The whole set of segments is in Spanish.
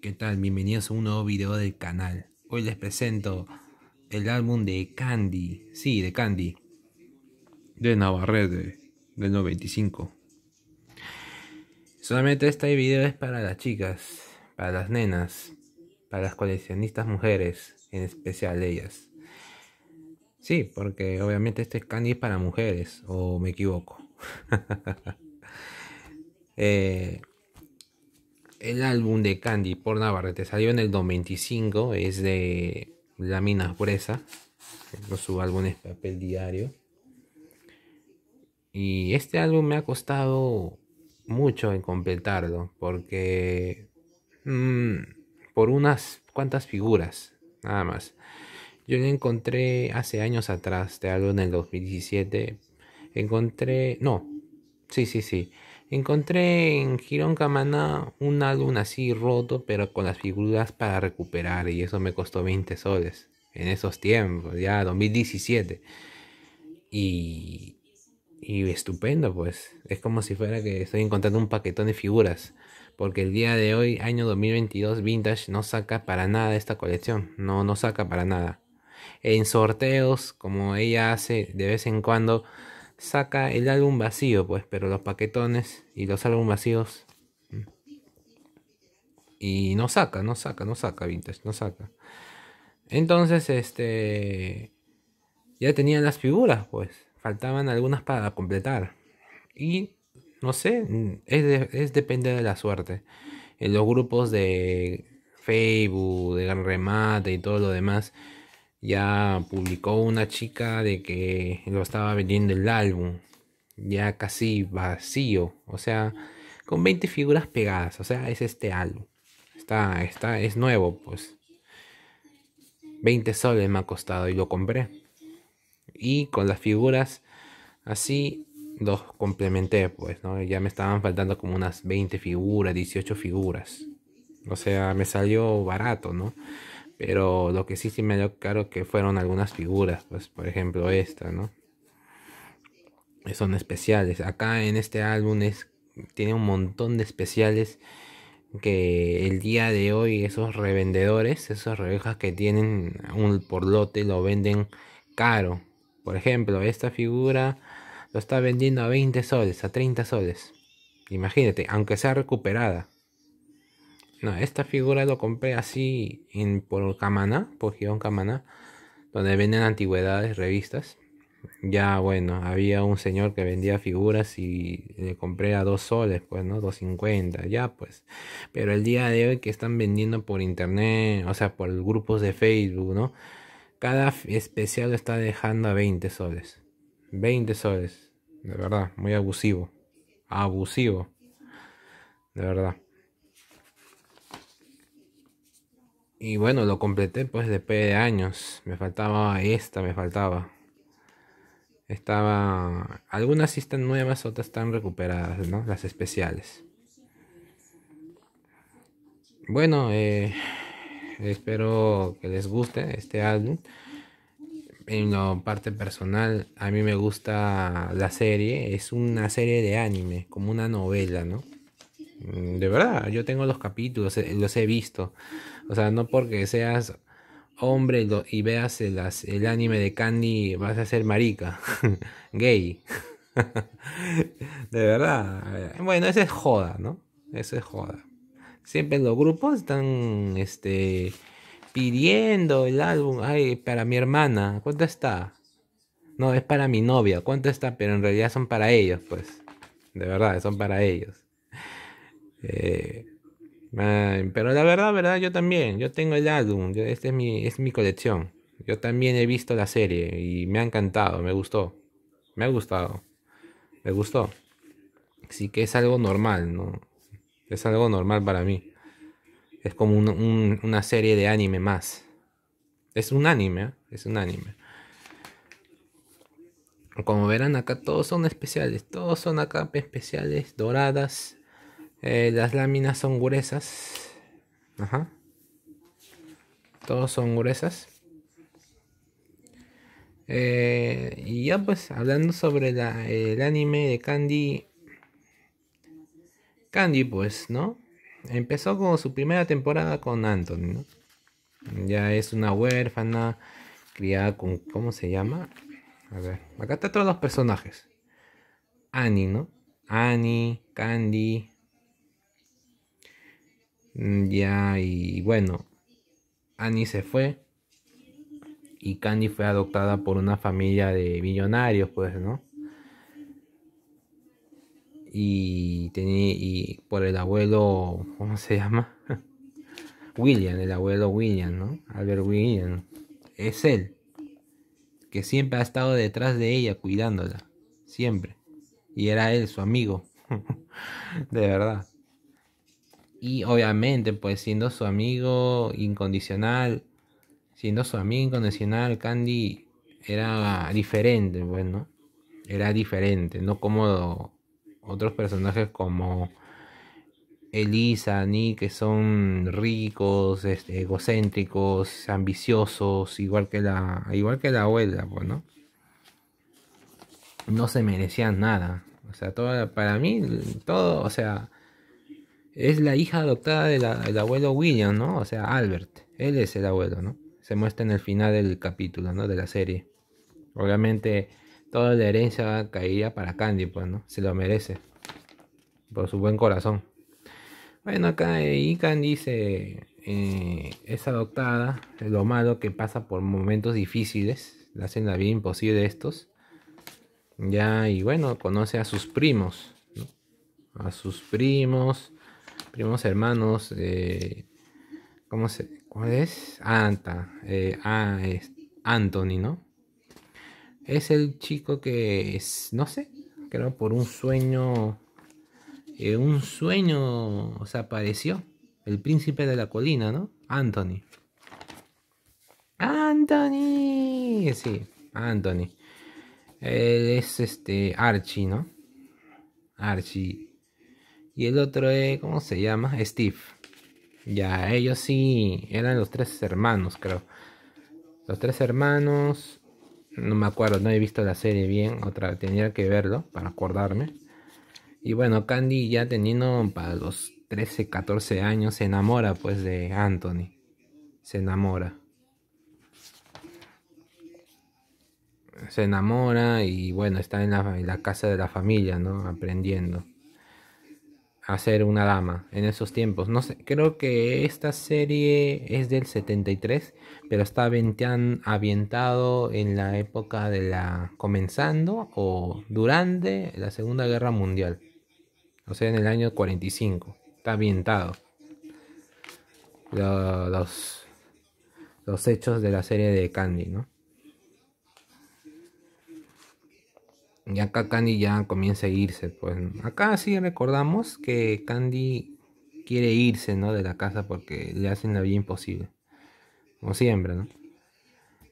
¿Qué tal? Bienvenidos a un nuevo video del canal. Hoy les presento el álbum de Candy, sí, de Candy, de Navarrete, del 95. Solamente este video es para las chicas, para las nenas, para las coleccionistas mujeres, en especial ellas. Sí, porque obviamente este Candy es para mujeres, o me equivoco. Eh, el álbum de Candy por Navarrete salió en el 95 es de Minas Por su álbum es papel diario. Y este álbum me ha costado mucho en completarlo, porque mm, por unas cuantas figuras, nada más. Yo lo encontré hace años atrás, de este álbum en el 2017. Encontré, no, sí, sí, sí. Encontré en Girón Camana un álbum así roto, pero con las figuras para recuperar, y eso me costó 20 soles en esos tiempos, ya 2017. Y, y estupendo, pues. Es como si fuera que estoy encontrando un paquetón de figuras. Porque el día de hoy, año 2022, Vintage no saca para nada esta colección. No, no saca para nada. En sorteos, como ella hace de vez en cuando, saca el álbum vacío, pues, pero los paquetones y los álbumes vacíos. Mm. Y no saca, no saca, no saca Vintage, no saca. Entonces, este. Ya tenía las figuras, pues. Faltaban algunas para completar. Y no sé, mm, es, es depende de la suerte. En los grupos de Facebook, de Gran Remate y todo lo demás ya publicó una chica de que lo estaba vendiendo el álbum, ya casi vacío, o sea, con 20 figuras pegadas, o sea, es este álbum. Está, está, es nuevo, pues. 20 soles me ha costado y lo compré. Y con las figuras así los complementé, pues, ¿no? Ya me estaban faltando como unas 20 figuras, 18 figuras. O sea, me salió barato, ¿no? Pero lo que sí sí me dio claro que fueron algunas figuras, pues por ejemplo esta, ¿no? Son especiales. Acá en este álbum tiene un montón de especiales que el día de hoy esos revendedores, esas rebejas que tienen un por lote lo venden caro. Por ejemplo, esta figura lo está vendiendo a 20 soles, a 30 soles. Imagínate, aunque sea recuperada. No, esta figura lo compré así en, por Camana, por Gion Camana, donde venden antigüedades, revistas. Ya bueno, había un señor que vendía figuras y le compré a dos soles, pues, ¿no? 250, ya pues. Pero el día de hoy que están vendiendo por internet, o sea, por grupos de Facebook, ¿no? Cada especial está dejando a 20 soles. 20 soles. De verdad, muy abusivo. Abusivo. De verdad. Y bueno, lo completé pues después de años. Me faltaba esta, me faltaba. Estaba. Algunas sí están nuevas, otras están recuperadas, ¿no? Las especiales. Bueno, eh, espero que les guste este álbum. En la parte personal, a mí me gusta la serie. Es una serie de anime, como una novela, ¿no? Mm, de verdad, yo tengo los capítulos, eh, los he visto. O sea, no porque seas hombre y veas el, el anime de Candy vas a ser marica, gay. de verdad. Eh, bueno, eso es joda, ¿no? Eso es joda. Siempre los grupos están este, pidiendo el álbum. Ay, para mi hermana, ¿cuánto está? No, es para mi novia, ¿cuánto está? Pero en realidad son para ellos, pues. De verdad, son para ellos. Eh, pero la verdad, verdad, yo también. Yo tengo el álbum. este es mi, es mi colección. Yo también he visto la serie y me ha encantado, me gustó. Me ha gustado. Me gustó. Sí que es algo normal, ¿no? Es algo normal para mí. Es como una serie de anime más. Es un anime, ¿eh? es un anime. Como verán acá todos son especiales, todos son acá especiales, doradas, eh, las láminas son gruesas. Ajá. Todos son gruesas. Eh, y ya pues hablando sobre el anime de Candy. Candy pues, ¿no? Empezó con su primera temporada con Anthony, ¿no? Ya es una huérfana criada con... ¿Cómo se llama? A ver, acá están todos los personajes. Annie, ¿no? Annie, Candy, Mm, ya, y bueno, Annie se fue y Candy fue adoptada por una familia de millonarios, pues, ¿no? Y tenía, y por el abuelo, ¿cómo se llama? William, el abuelo William, ¿no? Albert William. Es él, que siempre ha estado detrás de ella, cuidándola, siempre. Y era él, su amigo, de verdad. Y obviamente, pues siendo su amigo incondicional, siendo su amigo incondicional, Candy era diferente, bueno, pues, era diferente, no como otros personajes como Elisa, ni que son ricos, este, egocéntricos, ambiciosos, igual que la, igual que la abuela, pues, ¿no? No se merecían nada. O sea, todo, para mí, todo, o sea, es la hija adoptada del abuelo William, ¿no? O sea, Albert. Él es el abuelo, ¿no? Se muestra en el final del capítulo, ¿no? De la serie. Obviamente, toda la herencia caería para Candy, pues, ¿no? Se lo merece. Por su buen corazón. Bueno, acá y eh, Candy eh, es adoptada, lo malo que pasa por momentos difíciles, le hacen la vida imposible estos. Ya, y bueno, conoce a sus primos, A sus primos, primos hermanos, eh, ¿cómo se, ¿cuál es? Anta, eh, ah, Anthony, ¿no? Es el chico que, es, no sé, creo por un sueño, eh, un sueño, o sea, apareció el príncipe de la colina, ¿no? Anthony. Anthony, sí, Anthony. Él es este Archie, ¿no? Archie y el otro es, ¿cómo se llama? Steve. Ya, ellos sí, eran los tres hermanos, creo. Los tres hermanos, no me acuerdo, no he visto la serie bien, otra tenía que verlo para acordarme. Y bueno, Candy ya teniendo para los 13, 14 años, se enamora pues de Anthony. Se enamora. Se enamora y bueno, está en la casa de la familia, ¿no? Aprendiendo hacer una dama en esos tiempos. No sé, creo que esta serie es del 73, pero está avientado en la época de la comenzando o durante la Segunda Guerra Mundial. O sea, en el año 45. Está avientado los hechos de la serie de Candy, ¿no? Y acá Candy ya comienza a irse. Pues acá sí recordamos que Candy quiere irse, ¿no? De la casa porque le hacen la vida imposible. Como siempre, ¿no?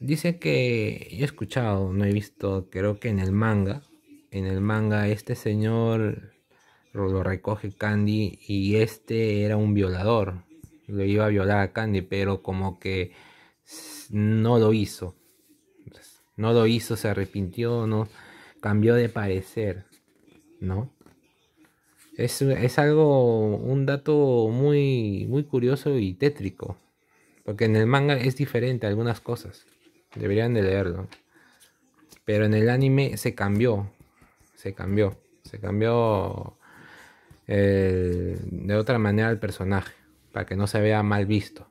Dice que yo he escuchado, no he visto, creo que en el manga. En el manga este señor lo recoge Candy y este era un violador. Le iba a violar a Candy, pero como que no lo hizo. No lo hizo, se arrepintió, no cambió de parecer, ¿no? Es, algo, un dato muy, muy curioso y tétrico. Porque en el manga es diferente algunas cosas. Deberían de leerlo. Pero en el anime se cambió. Se cambió. Se cambió de otra manera el personaje. Para que no se vea mal visto.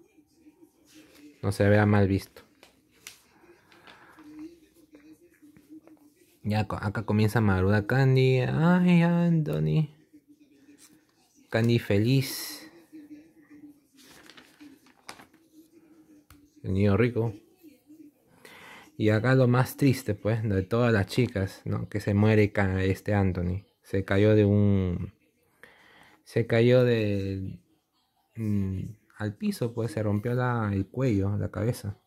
No se vea mal visto. Ya acá comienza Maruda Candy. Ay, Anthony. Candy feliz. El niño rico. Y acá lo más triste, pues, de todas las chicas, ¿no? Que se muere este Anthony. Se cayó de un... Se cayó de... Mm, al piso, pues, se rompió el cuello, la cabeza.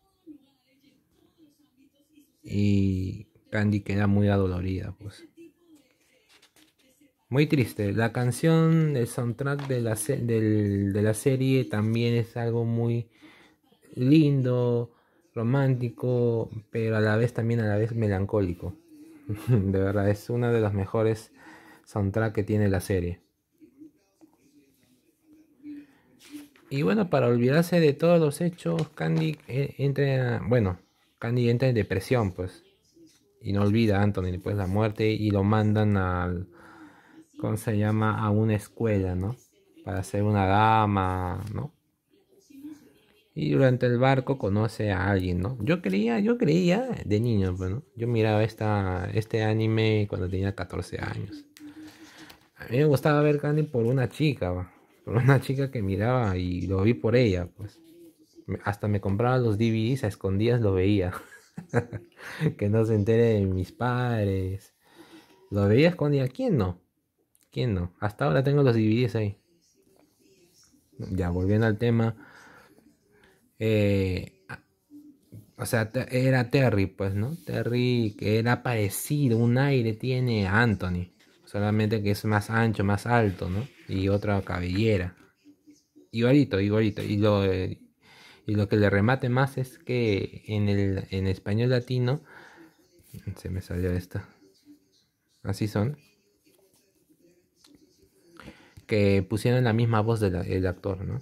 Y Candy queda muy adolorida, pues. Muy triste. La canción del soundtrack de la, de la serie también es algo muy lindo, romántico, pero a la vez también a la vez melancólico. de verdad, es una de las mejores soundtrack que tiene la serie. Y bueno, para olvidarse de todos los hechos, Candy eh, entra, bueno, Candy entra en depresión, pues y no olvida Anthony de la muerte y lo mandan al ¿cómo se llama? a una escuela, ¿no? Para ser una dama, ¿no? Y durante el barco conoce a alguien, ¿no? Yo creía, yo creía de niño, bueno, pues, yo miraba esta, este anime cuando tenía 14 años. A mí me gustaba ver Candy por una chica, ¿va? por una chica que miraba y lo vi por ella, pues. Hasta me compraba los DVDs a escondidas, lo veía. que no se entere de mis padres. Lo veía escondido. ¿Quién no? ¿Quién no? Hasta ahora tengo los DVDs ahí. Ya, volviendo al tema. Eh, o sea, era Terry, pues, ¿no? Terry, que era parecido, un aire tiene a Anthony. Solamente que es más ancho, más alto, ¿no? Y otra cabellera. Igualito, igualito. Y lo, eh, y lo que le remate más es que en el en español latino, se me salió esta, así son, que pusieron la misma voz del actor, ¿no?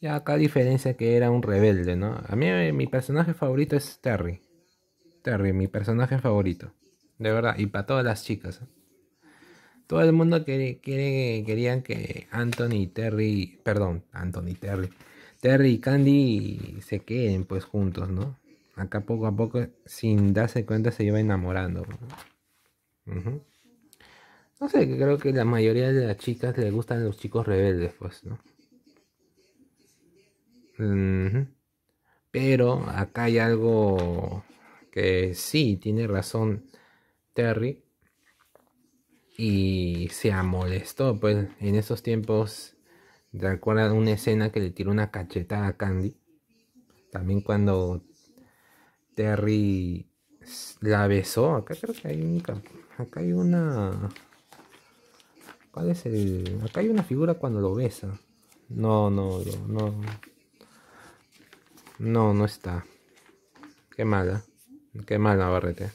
Y acá diferencia que era un rebelde, ¿no? A mí mi personaje favorito es Terry. Terry, mi personaje favorito. De verdad, y para todas las chicas. ¿eh? todo el mundo quiere, querían que Anthony y Terry, perdón, Anthony Terry, Terry y Candy se queden pues juntos, ¿no? Acá poco a poco, sin darse cuenta, se iba enamorando. No sé, creo que la mayoría de las chicas les gustan los chicos rebeldes, pues, ¿no? Pero acá hay algo que sí tiene razón Terry y se amolestó, pues en esos tiempos recuerda una escena que le tiró una cachetada a Candy. También cuando Terry la besó, acá creo que hay un, acá hay una ¿Cuál es el? Acá hay una figura cuando lo besa. No, no, no. No, no está. Qué mala. Qué mala, Barrete.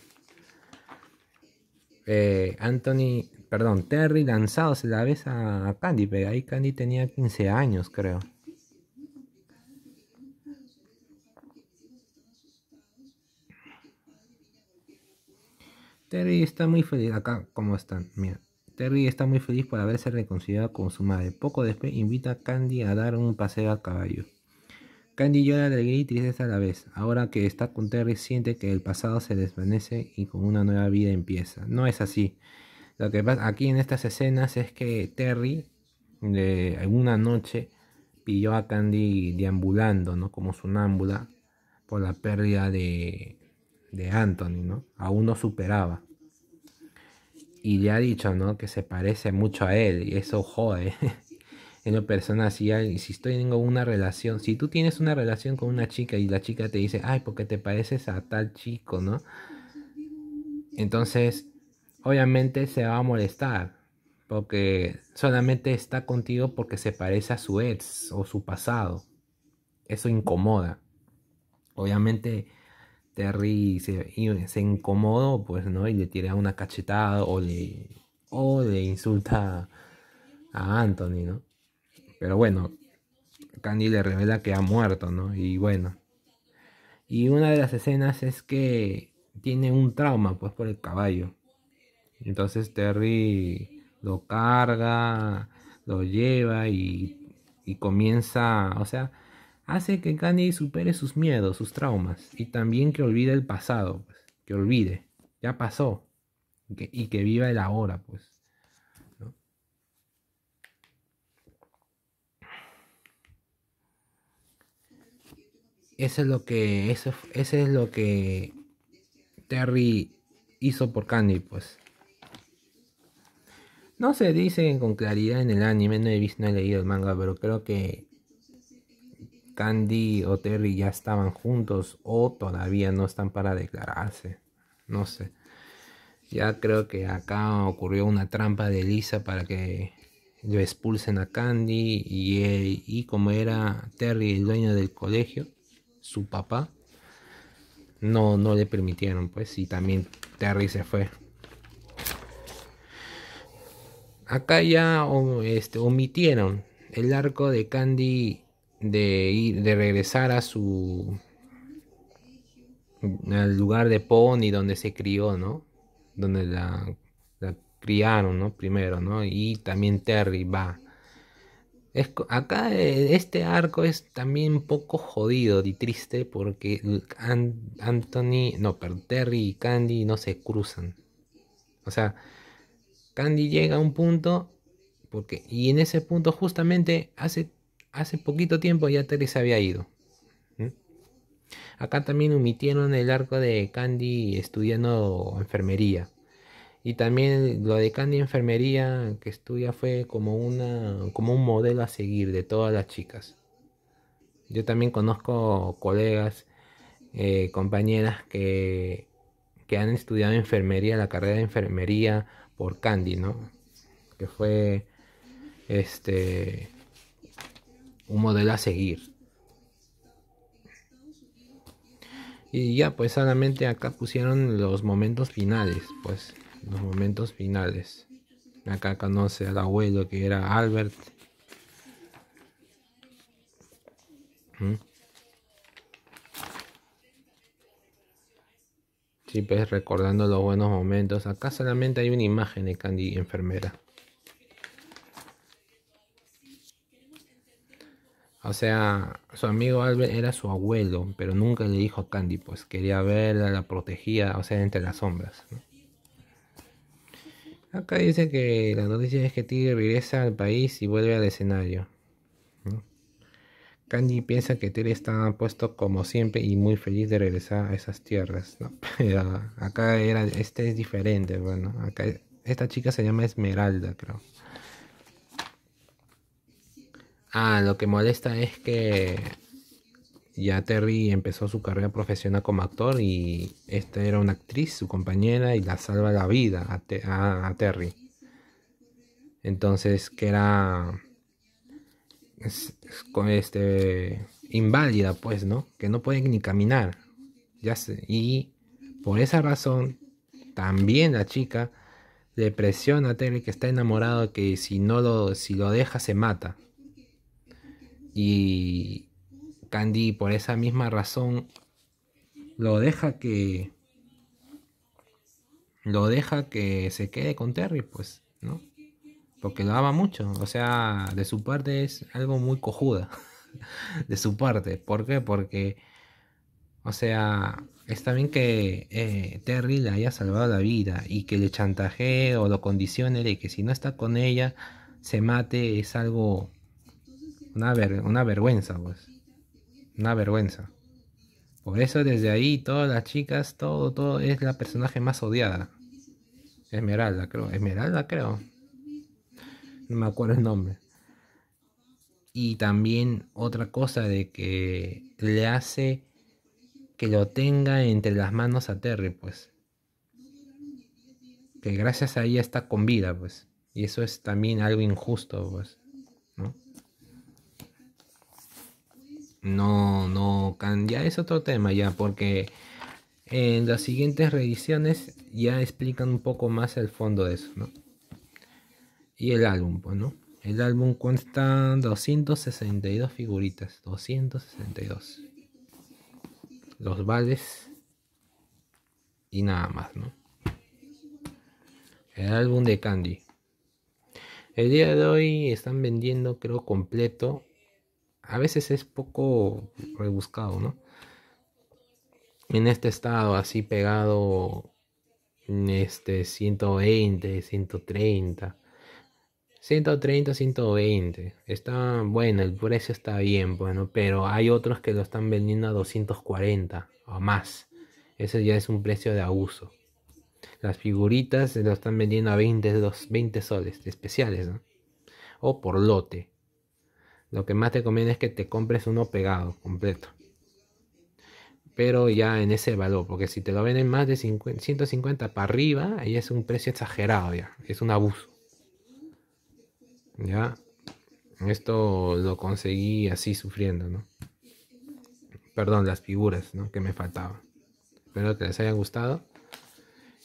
Eh, Anthony, perdón, Terry lanzado se la besa a Candy, pero ahí Candy tenía 15 años, creo. Terry está muy feliz, acá ¿cómo están, mira. Terry está muy feliz por haberse reconciliado con su madre. Poco después invita a Candy a dar un paseo a caballo. Candy llora de alegría y tristeza a la vez. Ahora que está con Terry, siente que el pasado se desvanece y con una nueva vida empieza. No es así. Lo que pasa aquí en estas escenas es que Terry, de alguna noche, pilló a Candy deambulando, ¿no? Como sonámbula, por la pérdida de, Anthony, ¿no? Aún no superaba. Y le ha dicho, ¿no? Que se parece mucho a él y eso jode. en lo personal, si, estoy en una relación, si tú tienes una relación con una chica y la chica te dice, ay, porque te pareces a tal chico, ¿no? Entonces, obviamente se va a molestar, porque solamente está contigo porque se parece a su ex o su pasado. Eso incomoda. Obviamente Terry se, incomodo pues, ¿no? Y le tira una cachetada o le, o le insulta a Anthony, ¿no? Pero bueno, Candy le revela que ha muerto, ¿no? Y bueno. Y una de las escenas es que tiene un trauma, pues, por el caballo. Entonces Terry lo carga, lo lleva y, comienza, o sea, hace que Candy supere sus miedos, sus traumas. Y también que olvide el pasado, pues, que olvide, ya pasó. y que viva el ahora, pues. Eso es lo que, eso, es lo que Terry hizo por Candy, pues. No se dice con claridad en el anime, no he visto, no he leído el manga, pero creo que Candy o Terry ya estaban juntos o todavía no están para declararse. No sé. Ya creo que acá ocurrió una trampa de Lisa para que lo expulsen a Candy y, y como era Terry el dueño del colegio, su papá, no, no le permitieron, pues, y también Terry se fue. Acá ya este, omitieron el arco de Candy de, ir, de regresar a su al lugar de Pony donde se crió, ¿no? Donde la, la criaron, ¿no? Primero, ¿no? Y también Terry va acá eh, este arco es también un poco jodido y triste porque Anthony, no, Terry y Candy no se cruzan. O sea, Candy llega a un punto porque, y en ese punto justamente hace, hace poquito tiempo ya Terry se había ido. Acá también omitieron el arco de Candy estudiando enfermería. Y también lo de Candy Enfermería que estudia fue como, una, como un modelo a seguir de todas las chicas. Yo también conozco colegas, eh, compañeras que, que han estudiado enfermería, la carrera de enfermería por Candy, ¿no? Que fue este un modelo a seguir. Y ya, pues solamente acá pusieron los momentos finales, pues los momentos finales. Acá conoce al abuelo que era Albert. ¿Mm? Sí, pues, recordando los buenos momentos. Acá solamente hay una imagen de Candy enfermera. O sea, su amigo Albert era su abuelo, pero nunca le dijo a Candy, pues quería verla, la protegía, o sea, entre las sombras. ¿no? Acá dice que la noticia es que Tigre regresa al país y vuelve al escenario. Candy piensa que Tigre está puesto como siempre y muy feliz de regresar a esas tierras. acá era, este es diferente, bueno. Acá, esta chica se llama Esmeralda, creo. Ah, lo que molesta es que ya Terry empezó su carrera profesional como actor y esta era una actriz, su compañera, y la salva la vida a, Terry. Entonces, que era con este inválida, pues, ¿no? Que no puede ni caminar. Ya Y por esa razón, también la chica le presiona a Terry que está enamorado, que si no lo, si lo deja se mata. Y Candy por esa misma razón lo deja que lo deja que se quede con Terry, pues, ¿no? Porque lo ama mucho, o sea, de su parte es algo muy cojuda. de su parte, ¿por qué? Porque o sea, está bien que eh, Terry le haya salvado la vida y que le chantajee o lo condicione de que si no está con ella se mate es algo una, una vergüenza, pues. Una vergüenza. Por eso desde ahí todas las chicas, todo, todo es la personaje más odiada. Esmeralda, creo. Esmeralda, creo. No me acuerdo el nombre. Y también otra cosa de que le hace que lo tenga entre las manos a Terry, pues. Que gracias a ella está con vida, pues. Y eso es también algo injusto, pues. ¿no? no, no ya Es otro tema ya, porque en las siguientes reediciones ya explican un poco más el fondo de eso, ¿no? Y el álbum, bueno, pues, ¿no? El álbum consta 262 figuritas, 262. Los vales y nada más, ¿no? El álbum de Candy. El día de hoy están vendiendo, creo, completo a veces es poco rebuscado, ¿no? En este estado así pegado, este 120, 130. 130, 120. Está bueno, el precio está bien, bueno, pero hay otros que lo están vendiendo a 240 o más. Ese ya es un precio de abuso. Las figuritas se lo están vendiendo a 20, 20 soles especiales, ¿no? O por lote. Lo que más te conviene es que te compres uno pegado, completo. Pero ya en ese valor, porque si te lo venden más de 50, 150 para arriba, ahí es un precio exagerado ya, es un abuso. Ya, esto lo conseguí así sufriendo, ¿no? Perdón, las figuras, ¿no? Que me faltaban. Espero que les haya gustado.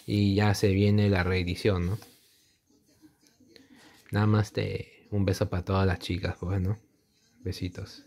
Y ya se viene la reedición, ¿no? Nada más te... Un beso para todas las chicas, pues, ¿no? Besitos.